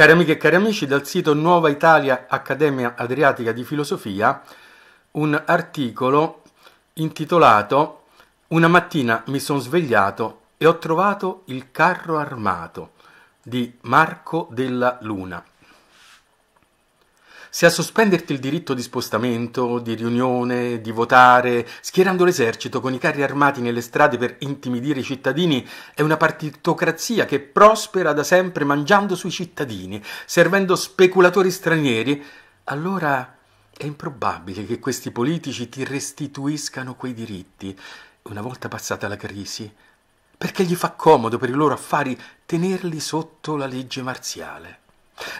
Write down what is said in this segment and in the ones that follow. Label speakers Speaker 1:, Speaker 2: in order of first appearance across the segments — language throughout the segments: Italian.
Speaker 1: Cari amiche e cari amici, dal sito Nuova Italia Accademia Adriatica di Filosofia un articolo intitolato Una mattina mi sono svegliato e ho trovato il carro armato di Marco della Luna se a sospenderti il diritto di spostamento, di riunione, di votare, schierando l'esercito con i carri armati nelle strade per intimidire i cittadini, è una partitocrazia che prospera da sempre mangiando sui cittadini, servendo speculatori stranieri, allora è improbabile che questi politici ti restituiscano quei diritti, una volta passata la crisi, perché gli fa comodo per i loro affari tenerli sotto la legge marziale.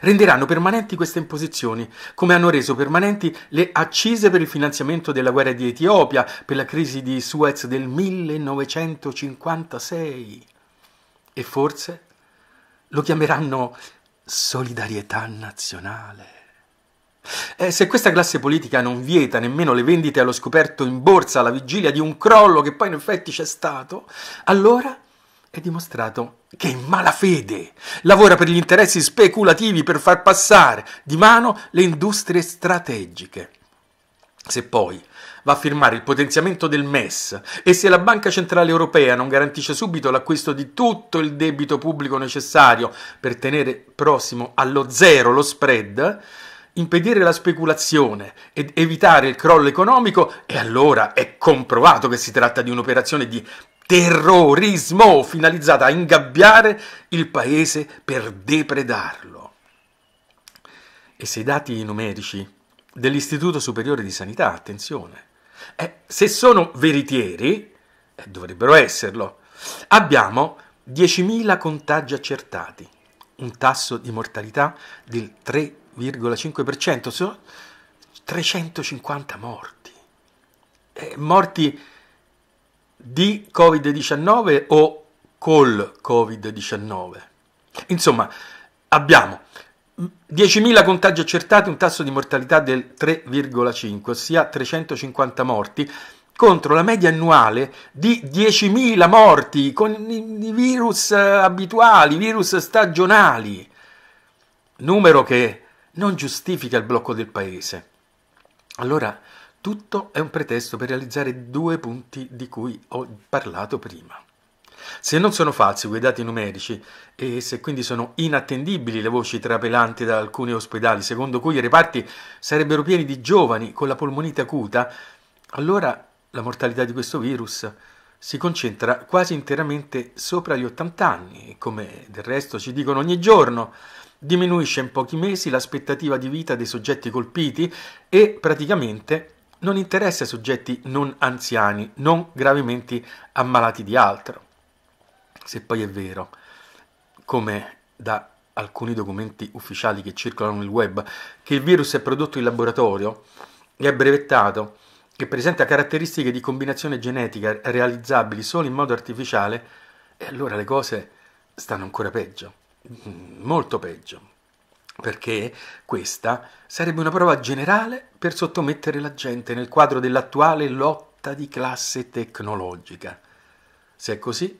Speaker 1: Renderanno permanenti queste imposizioni, come hanno reso permanenti le accise per il finanziamento della guerra di Etiopia, per la crisi di Suez del 1956. E forse lo chiameranno solidarietà nazionale. Eh, se questa classe politica non vieta nemmeno le vendite allo scoperto in borsa alla vigilia di un crollo che poi in effetti c'è stato, allora è dimostrato che in malafede lavora per gli interessi speculativi per far passare di mano le industrie strategiche. Se poi va a firmare il potenziamento del MES e se la Banca Centrale Europea non garantisce subito l'acquisto di tutto il debito pubblico necessario per tenere prossimo allo zero lo spread, impedire la speculazione ed evitare il crollo economico, e allora è comprovato che si tratta di un'operazione di terrorismo finalizzata a ingabbiare il paese per depredarlo. E se i dati numerici dell'Istituto Superiore di Sanità, attenzione, eh, se sono veritieri, eh, dovrebbero esserlo, abbiamo 10.000 contagi accertati, un tasso di mortalità del 3,5%, sono 350 morti, eh, morti di Covid-19 o col Covid-19. Insomma, abbiamo 10.000 contagi accertati, un tasso di mortalità del 3,5, ossia 350 morti, contro la media annuale di 10.000 morti con i virus eh, abituali, virus stagionali, numero che non giustifica il blocco del paese. Allora, tutto è un pretesto per realizzare due punti di cui ho parlato prima. Se non sono falsi quei dati numerici e se quindi sono inattendibili le voci trapelanti da alcuni ospedali secondo cui i reparti sarebbero pieni di giovani con la polmonite acuta, allora la mortalità di questo virus si concentra quasi interamente sopra gli 80 anni, come del resto ci dicono ogni giorno. Diminuisce in pochi mesi l'aspettativa di vita dei soggetti colpiti e praticamente non interessa soggetti non anziani, non gravemente ammalati di altro. Se poi è vero, come da alcuni documenti ufficiali che circolano nel web, che il virus è prodotto in laboratorio e è brevettato, che presenta caratteristiche di combinazione genetica realizzabili solo in modo artificiale, e allora le cose stanno ancora peggio, molto peggio perché questa sarebbe una prova generale per sottomettere la gente nel quadro dell'attuale lotta di classe tecnologica. Se è così,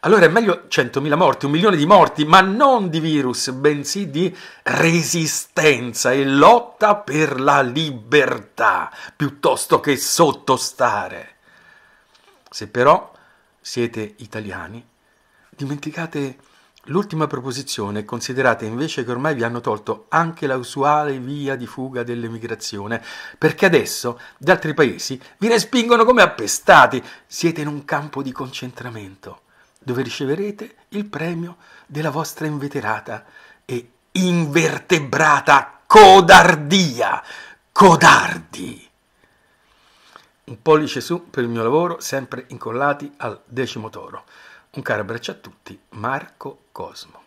Speaker 1: allora è meglio 100.000 morti, un milione di morti, ma non di virus, bensì di resistenza e lotta per la libertà, piuttosto che sottostare. Se però siete italiani, dimenticate L'ultima proposizione è considerata invece che ormai vi hanno tolto anche la usuale via di fuga dell'emigrazione, perché adesso gli altri paesi vi respingono come appestati, siete in un campo di concentramento, dove riceverete il premio della vostra inveterata e invertebrata codardia, codardi. Un pollice su per il mio lavoro, sempre incollati al decimo toro. Un caro abbraccio a tutti, Marco Cosmo.